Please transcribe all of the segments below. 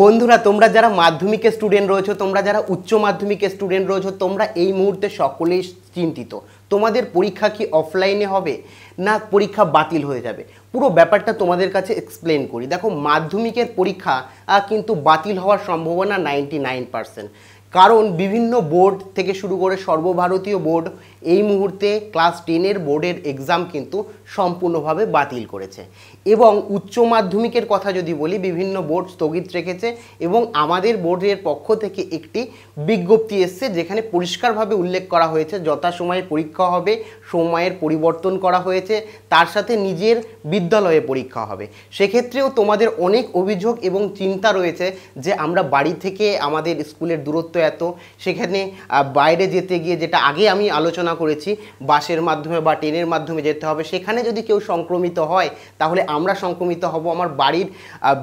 বন্ধুরা তোমরা যারা মাধ্যমিকের স্টুডেন্ট রয়েছো তোমরা যারা উচ্চ মাধ্যমিকের স্টুডেন্ট রয়েছো তোমরা এই মুহূর্তে সকলেই চিন্তিত তোমাদের পরীক্ষা কি অফলাইনে হবে না পরীক্ষা বাতিল হয়ে যাবে পুরো ব্যাপারটা তোমাদের কাছে এক্সপ্লেন করি দেখো মাধ্যমিকের পরীক্ষা কিন্তু বাতিল হওয়ার সম্ভাবনা নাইনটি নাইন পার্সেন্ট কারণ বিভিন্ন বোর্ড থেকে শুরু করে সর্বভারতীয় বোর্ড এই মুহূর্তে ক্লাস টেনের বোর্ডের এক্সাম কিন্তু সম্পূর্ণভাবে বাতিল করেছে এবং উচ্চ মাধ্যমিকের কথা যদি বলি বিভিন্ন বোর্ড স্থগিত রেখেছে এবং আমাদের বোর্ডের পক্ষ থেকে একটি বিজ্ঞপ্তি এসছে যেখানে পরিষ্কারভাবে উল্লেখ করা হয়েছে যথাসময়ে পরীক্ষা হবে সময়ের পরিবর্তন করা হয়েছে তার সাথে নিজের বিদ্যালয়ে পরীক্ষা হবে সেক্ষেত্রেও তোমাদের অনেক অভিযোগ এবং চিন্তা রয়েছে যে আমরা বাড়ি থেকে আমাদের স্কুলের দূরত্ব এত সেখানে বাইরে যেতে গিয়ে যেটা আগে আমি আলোচনা করেছি বাসের মাধ্যমে বা ট্রেনের মাধ্যমে যেতে হবে সেখানে যদি কেউ সংক্রমিত হয় তাহলে আমরা সংক্রমিত হব আমার বাড়ির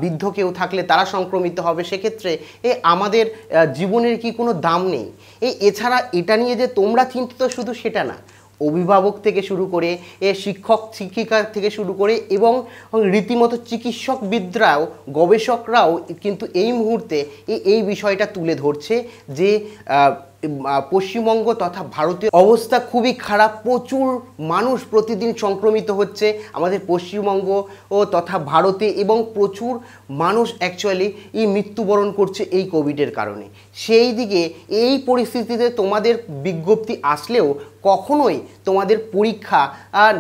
বৃদ্ধ কেউ থাকলে তারা সংক্রমিত হবে সেক্ষেত্রে এ আমাদের জীবনের কি কোনো দাম নেই এই এছাড়া এটা নিয়ে যে তোমরা চিন্তিত শুধু সেটা না অভিভাবক থেকে শুরু করে এ শিক্ষক শিক্ষিকা থেকে শুরু করে এবং রীতিমতো চিকিৎসকবিদরাও গবেষকরাও কিন্তু এই মুহূর্তে এই বিষয়টা তুলে ধরছে যে পশ্চিমবঙ্গ তথা ভারতের অবস্থা খুবই খারাপ প্রচুর মানুষ প্রতিদিন সংক্রমিত হচ্ছে আমাদের পশ্চিমবঙ্গ ও তথা ভারতে এবং প্রচুর মানুষ অ্যাকচুয়ালি এই মৃত্যুবরণ করছে এই কোভিডের কারণে সেই দিকে এই পরিস্থিতিতে তোমাদের বিজ্ঞপ্তি আসলেও কখনোই তোমাদের পরীক্ষা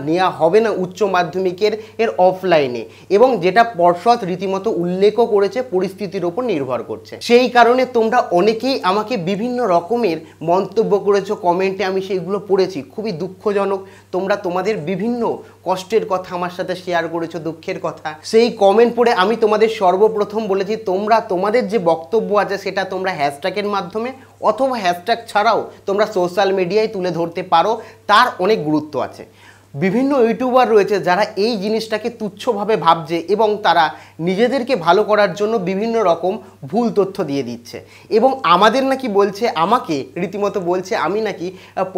নেওয়া হবে না উচ্চ মাধ্যমিকের এর অফলাইনে এবং যেটা পর্ষদ রীতিমতো উল্লেখও করেছে পরিস্থিতির ওপর নির্ভর করছে সেই কারণে তোমরা অনেকেই আমাকে বিভিন্ন রকমের অনেকের মন্তব্য করেছো কমেন্টে আমি সেইগুলো পড়েছি খুবই দুঃখজনক তোমরা তোমাদের বিভিন্ন কষ্টের কথা আমার সাথে শেয়ার করেছো দুঃখের কথা সেই কমেন্ট পড়ে আমি তোমাদের সর্বপ্রথম বলেছি তোমরা তোমাদের যে বক্তব্য আছে সেটা তোমরা হ্যাশট্যাগের মাধ্যমে অথবা হ্যাশট্যাগ ছাড়াও তোমরা সোশ্যাল মিডিয়ায় তুলে ধরতে পারো তার অনেক গুরুত্ব আছে বিভিন্ন ইউটিউবার রয়েছে যারা এই জিনিসটাকে তুচ্ছভাবে ভাবছে এবং তারা নিজেদেরকে ভালো করার জন্য বিভিন্ন রকম ভুল তথ্য দিয়ে দিচ্ছে এবং আমাদের নাকি বলছে আমাকে রীতিমতো বলছে আমি নাকি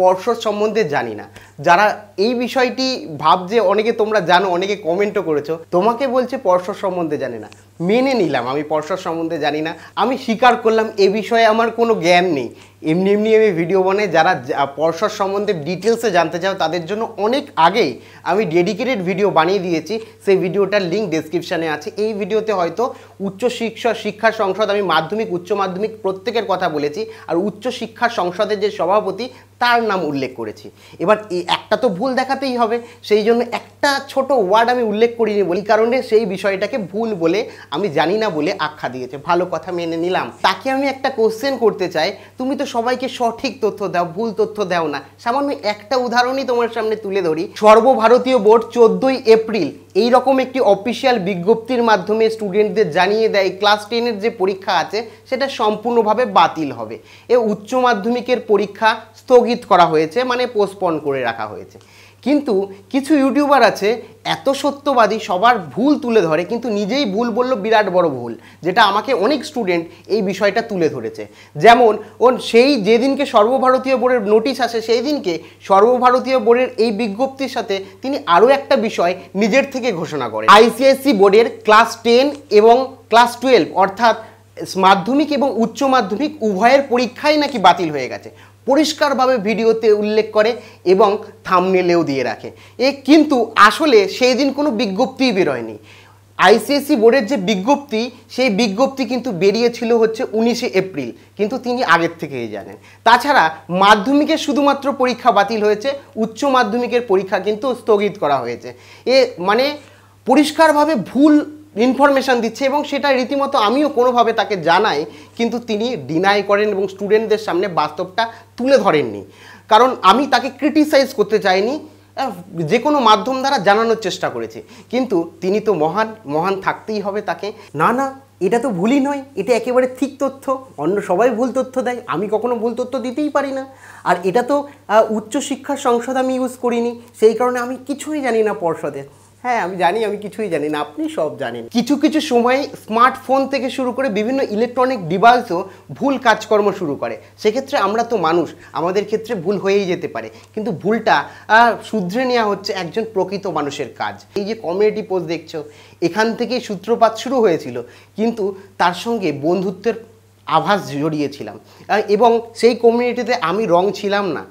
পর্ষদ সম্বন্ধে জানি না যারা এই বিষয়টি ভাবছে অনেকে তোমরা জানো অনেকে কমেন্টও করেছো তোমাকে বলছে পর্ষদ সম্বন্ধে জানে না মেনে নিলাম আমি পর্ষদ সম্বন্ধে জানি না আমি স্বীকার করলাম এ বিষয়ে আমার কোনো জ্ঞান নেই এমনি এমনি আমি ভিডিও বানাই যারা পর্ষদ সম্বন্ধে ডিটেলসে জানতে চাও তাদের জন্য অনেক আগেই আমি ডেডিকেটেড ভিডিও বানিয়ে দিয়েছি সেই ভিডিওটার লিঙ্ক ডেসক্রিপশানে আছে এই ভিডিওতে হয়তো উচ্চ শিক্ষা শিক্ষা সংসদ আমি মাধ্যমিক উচ্চ মাধ্যমিক প্রত্যেকের কথা বলেছি আর উচ্চ শিক্ষা সংসদের যে সভাপতি তার নাম উল্লেখ করেছি এবার এই একটা তো ভুল দেখাতেই হবে সেই জন্য একটা ছোট ওয়ার্ড আমি উল্লেখ করিনি বলি কারণে সেই বিষয়টাকে ভুল বলে আমি জানি না বলে আখ্যা দিয়েছে ভালো কথা মেনে নিলাম তাকে আমি একটা কোশ্চেন করতে চাই তুমি তো সবাইকে সঠিক তথ্য দাও ভুল তথ্য দাও না সামান্য একটা উদাহরণই তোমার সামনে তুলে ধরি সর্বভারতীয় বোর্ড চোদ্দই এপ্রিল এই রকম একটি অফিসিয়াল বিজ্ঞপ্তির মাধ্যমে স্টুডেন্টদের জানিয়ে দেয় ক্লাস টেনের যে পরীক্ষা আছে সেটা সম্পূর্ণভাবে বাতিল হবে এ উচ্চ মাধ্যমিকের পরীক্ষা স্থগিত করা হয়েছে মানে পোস্টপন করে রাখা হয়েছে কিন্তু কিছু ইউটিউবার আছে এত সত্যবাদী সবার ভুল তুলে ধরে কিন্তু নিজেই ভুল বলল বিরাট বড় ভুল যেটা আমাকে অনেক স্টুডেন্ট এই বিষয়টা তুলে ধরেছে যেমন ও সেই যেদিনকে সর্বভারতীয় বোর্ডের নোটিশ আসে সেই দিনকে সর্বভারতীয় বোর্ডের এই বিজ্ঞপ্তির সাথে তিনি আরও একটা বিষয় নিজের থেকে ঘোষণা করেন আইসিআইসি বোর্ডের ক্লাস টেন এবং ক্লাস টুয়েলভ অর্থাৎ মাধ্যমিক এবং উচ্চ মাধ্যমিক উভয়ের পরীক্ষাই নাকি বাতিল হয়ে গেছে পরিষ্কারভাবে ভিডিওতে উল্লেখ করে এবং থামনেলেও দিয়ে রাখে এ কিন্তু আসলে সেই দিন কোনো বিজ্ঞপ্তিই বেরোয়নি আইসিএসসি e বোর্ডের যে বিজ্ঞপ্তি সেই বিজ্ঞপ্তি কিন্তু বেরিয়েছিল হচ্ছে উনিশে এপ্রিল কিন্তু তিনি আগের থেকেই জানেন তাছাড়া মাধ্যমিকের শুধুমাত্র পরীক্ষা বাতিল হয়েছে উচ্চ মাধ্যমিকের পরীক্ষা কিন্তু স্থগিত করা হয়েছে এ মানে পরিষ্কারভাবে ভুল ইনফরমেশান দিচ্ছে এবং সেটা রীতিমতো আমিও কোনোভাবে তাকে জানাই কিন্তু তিনি ডিনাই করেন এবং স্টুডেন্টদের সামনে বাস্তবটা তুলে ধরেননি কারণ আমি তাকে ক্রিটিসাইজ করতে চাইনি যে কোনো মাধ্যম দ্বারা জানানোর চেষ্টা করেছে কিন্তু তিনি তো মহান মহান থাকতেই হবে তাকে না না এটা তো ভুলই নয় এটা একেবারে ঠিক তথ্য অন্য সবাই ভুল তথ্য দেয় আমি কখনো ভুল তথ্য দিতেই পারি না আর এটা তো উচ্চশিক্ষার সংসদ আমি ইউজ করিনি সেই কারণে আমি কিছুই জানি না পর্ষদের হ্যাঁ আমি জানি আমি কিছুই জানি না আপনি সব জানেন কিছু কিছু সময় স্মার্টফোন থেকে শুরু করে বিভিন্ন ইলেকট্রনিক ডিভাইসও ভুল কাজকর্ম শুরু করে সেক্ষেত্রে আমরা তো মানুষ আমাদের ক্ষেত্রে ভুল হয়েই যেতে পারে কিন্তু ভুলটা শুধরে নেওয়া হচ্ছে একজন প্রকৃত মানুষের কাজ এই যে কমিউনিটি পোস্ট দেখছো এখান থেকেই সূত্রপাত শুরু হয়েছিল কিন্তু তার সঙ্গে বন্ধুত্বের আভাস জড়িয়েছিলাম এবং সেই কমিউনিটিতে আমি রং ছিলাম না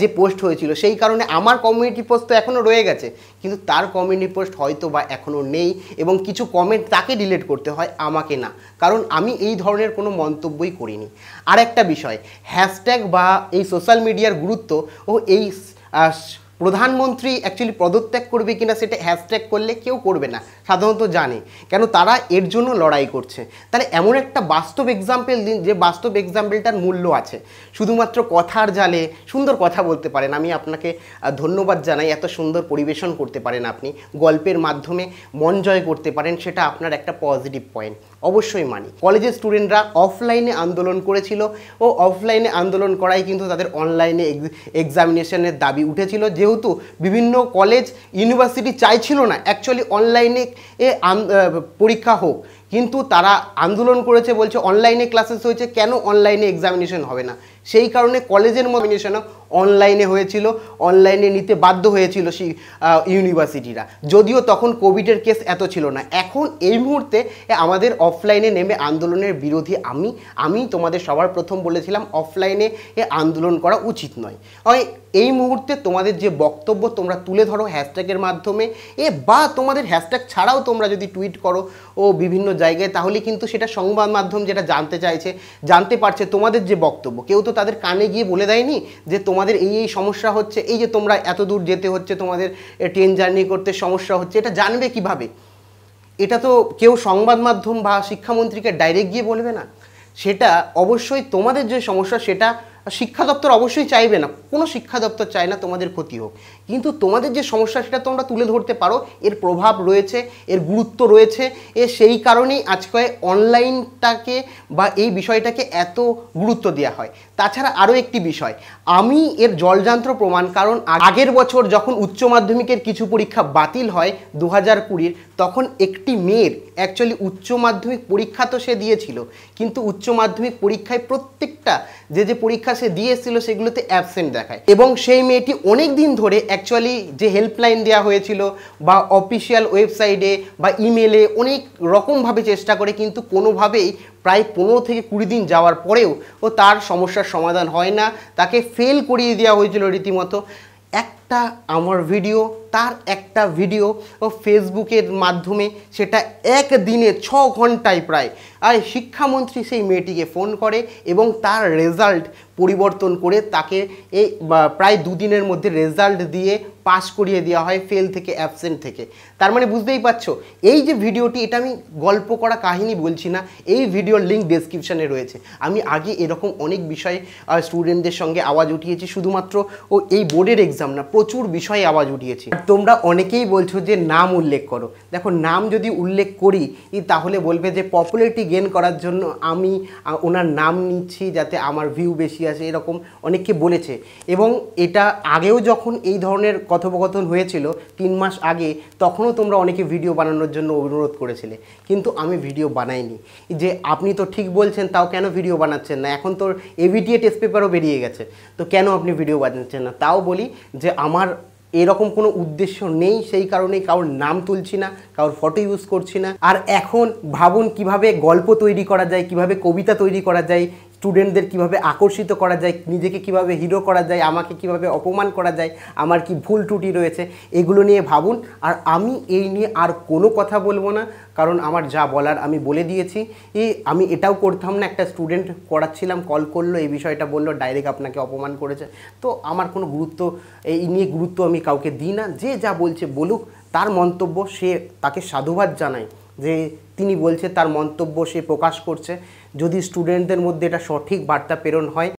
যে পোস্ট হয়েছিল সেই কারণে আমার কমিউনিটি পোস্ট তো এখনও রয়ে গেছে কিন্তু তার কমিউনিটি পোস্ট হয়তো বা এখনও নেই এবং কিছু কমেন্ট তাকে ডিলিট করতে হয় আমাকে না কারণ আমি এই ধরনের কোনো মন্তব্যই করিনি আর একটা বিষয় হ্যাশট্যাগ বা এই সোশ্যাল মিডিয়ার গুরুত্ব ও এই প্রধানমন্ত্রী অ্যাকচুয়ালি পদত্যাগ করবে কিনা সেটা হ্যাশট্যাগ করলে কেউ করবে না সাধারণত জানে কেন তারা এর জন্য লড়াই করছে তাহলে এমন একটা বাস্তব এক্সাম্পল দিন যে বাস্তব এক্সাম্পলটার মূল্য আছে শুধুমাত্র কথার জালে সুন্দর কথা বলতে পারেন আমি আপনাকে ধন্যবাদ জানাই এত সুন্দর পরিবেশন করতে পারেন আপনি গল্পের মাধ্যমে মন জয় করতে পারেন সেটা আপনার একটা পজিটিভ পয়েন্ট অবশ্যই মানি কলেজের স্টুডেন্টরা অফলাইনে আন্দোলন করেছিল ও অফলাইনে আন্দোলন করাই কিন্তু তাদের অনলাইনে এক্সামিনেশনের দাবি উঠেছিল যেহেতু বিভিন্ন কলেজ ইউনিভার্সিটি চাইছিল না অ্যাকচুয়ালি অনলাইনে এ পরীক্ষা হোক কিন্তু তারা আন্দোলন করেছে বলছে অনলাইনে ক্লাসেস হয়েছে কেন অনলাইনে এক্সামিনেশন হবে না সেই কারণে কলেজের নমিনেশনও অনলাইনে হয়েছিল অনলাইনে নিতে বাধ্য হয়েছিল সেই ইউনিভার্সিটিরা যদিও তখন কোভিডের কেস এত ছিল না এখন এই মুহূর্তে আমাদের অফলাইনে নেমে আন্দোলনের বিরোধী আমি আমি তোমাদের সবার প্রথম বলেছিলাম অফলাইনে এ আন্দোলন করা উচিত নয় এই মুহূর্তে তোমাদের যে বক্তব্য তোমরা তুলে ধরো হ্যাশট্যাগের মাধ্যমে এ বা তোমাদের হ্যাশট্যাগ ছাড়াও তোমরা যদি টুইট করো ও বিভিন্ন জায়গায় তাহলে কিন্তু সেটা সংবাদ মাধ্যম যেটা জানতে চাইছে জানতে পারছে তোমাদের যে বক্তব্য কেউ তো তো তাদের কানে গিয়ে বলে দেয়নি যে তোমাদের এই এই সমস্যা হচ্ছে এই যে তোমরা এত দূর যেতে হচ্ছে তোমাদের ট্রেন জার্নি করতে সমস্যা হচ্ছে এটা জানবে কিভাবে এটা তো কেউ সংবাদ মাধ্যম বা শিক্ষামন্ত্রীকে ডাইরেক্ট গিয়ে বলবে না সেটা অবশ্যই তোমাদের যে সমস্যা সেটা শিক্ষা দপ্তর অবশ্যই চাইবে না কোনো শিক্ষা দপ্তর চায় না তোমাদের ক্ষতি হোক কিন্তু তোমাদের যে সমস্যা সেটা তোমরা তুলে ধরতে পারো এর প্রভাব রয়েছে এর গুরুত্ব রয়েছে এ সেই কারণেই আজকে অনলাইনটাকে বা এই বিষয়টাকে এত গুরুত্ব দেওয়া হয় তাছাড়া আরও একটি বিষয় আমি এর জলযন্ত্র প্রমাণ কারণ আগের বছর যখন উচ্চ মাধ্যমিকের কিছু পরীক্ষা বাতিল হয় দু হাজার কুড়ির তখন একটি মেয়ের অ্যাকচুয়ালি উচ্চ মাধ্যমিক পরীক্ষা তো সে দিয়েছিল কিন্তু উচ্চ মাধ্যমিক পরীক্ষায় প্রত্যেকটা যে যে পরীক্ষা সে দিয়ে এসেছিল সেগুলোতে অ্যাবসেন্ট দেখায় এবং সেই মেয়েটি অনেক দিন ধরে অ্যাকচুয়ালি যে হেল্পলাইন দেওয়া হয়েছিল বা অফিসিয়াল ওয়েবসাইটে বা ইমেলে অনেক রকমভাবে চেষ্টা করে কিন্তু কোনোভাবেই প্রায় পনেরো থেকে কুড়ি দিন যাওয়ার পরেও ও তার সমস্যার সমাধান হয় না তাকে ফেল করিয়ে দেওয়া হয়েছিল রীতিমতো এক একটা আমার ভিডিও তার একটা ভিডিও ও ফেসবুকের মাধ্যমে সেটা একদিনে ছ ঘন্টায় প্রায় আর শিক্ষামন্ত্রী সেই মেয়েটিকে ফোন করে এবং তার রেজাল্ট পরিবর্তন করে তাকে এই প্রায় দুদিনের মধ্যে রেজাল্ট দিয়ে পাস করিয়ে দেওয়া হয় ফেল থেকে অ্যাবসেন্ট থেকে তার মানে বুঝতেই পারছো এই যে ভিডিওটি এটা আমি গল্প করা কাহিনী বলছি না এই ভিডিওর লিঙ্ক ডেসক্রিপশানে রয়েছে আমি আগে এরকম অনেক বিষয়ে স্টুডেন্টদের সঙ্গে আওয়াজ উঠিয়েছি শুধুমাত্র ও এই বোর্ডের এক্সাম না প্রচুর বিষয়ে আওয়াজ উঠিয়েছি তোমরা অনেকেই বলছো যে নাম উল্লেখ করো দেখো নাম যদি উল্লেখ করি তাহলে বলবে যে পপুলারিটি গেন করার জন্য আমি ওনার নাম নিচ্ছি যাতে আমার ভিউ বেশি আসে এরকম অনেককে বলেছে এবং এটা আগেও যখন এই ধরনের কথোপকথন হয়েছিল তিন মাস আগে তখনও তোমরা অনেকে ভিডিও বানানোর জন্য অনুরোধ করেছিলে কিন্তু আমি ভিডিও বানাইনি যে আপনি তো ঠিক বলছেন তাও কেন ভিডিও বানাচ্ছেন না এখন তোর এভিটিএ টেস্ট পেপারও বেরিয়ে গেছে তো কেন আপনি ভিডিও বানাচ্ছেন না তাও বলি যে আমার এরকম কোনো উদ্দেশ্য নেই সেই কারণে কারোর নাম তুলছি না কারোর ফটো ইউজ করছি না আর এখন ভাবুন কিভাবে গল্প তৈরি করা যায় কিভাবে কবিতা তৈরি করা যায় স্টুডেন্টদের কিভাবে আকর্ষিত করা যায় নিজেকে কিভাবে হিরো করা যায় আমাকে কিভাবে অপমান করা যায় আমার কি ভুল ত্রুটি রয়েছে এগুলো নিয়ে ভাবুন আর আমি এই নিয়ে আর কোনো কথা বলবো না কারণ আমার যা বলার আমি বলে দিয়েছি এই আমি এটাও করতাম না একটা স্টুডেন্ট করাচ্ছিলাম কল করলো এই বিষয়টা বললো ডাইরেক্ট আপনাকে অপমান করেছে তো আমার কোনো গুরুত্ব এই নিয়ে গুরুত্ব আমি কাউকে দিই না যে যা বলছে বলুক তার মন্তব্য সে তাকে সাধুবাদ জানায় যে তিনি বলছে তার মন্তব্য সে প্রকাশ করছে যদি স্টুডেন্টদের মধ্যে এটা সঠিক বার্তা প্রেরণ হয়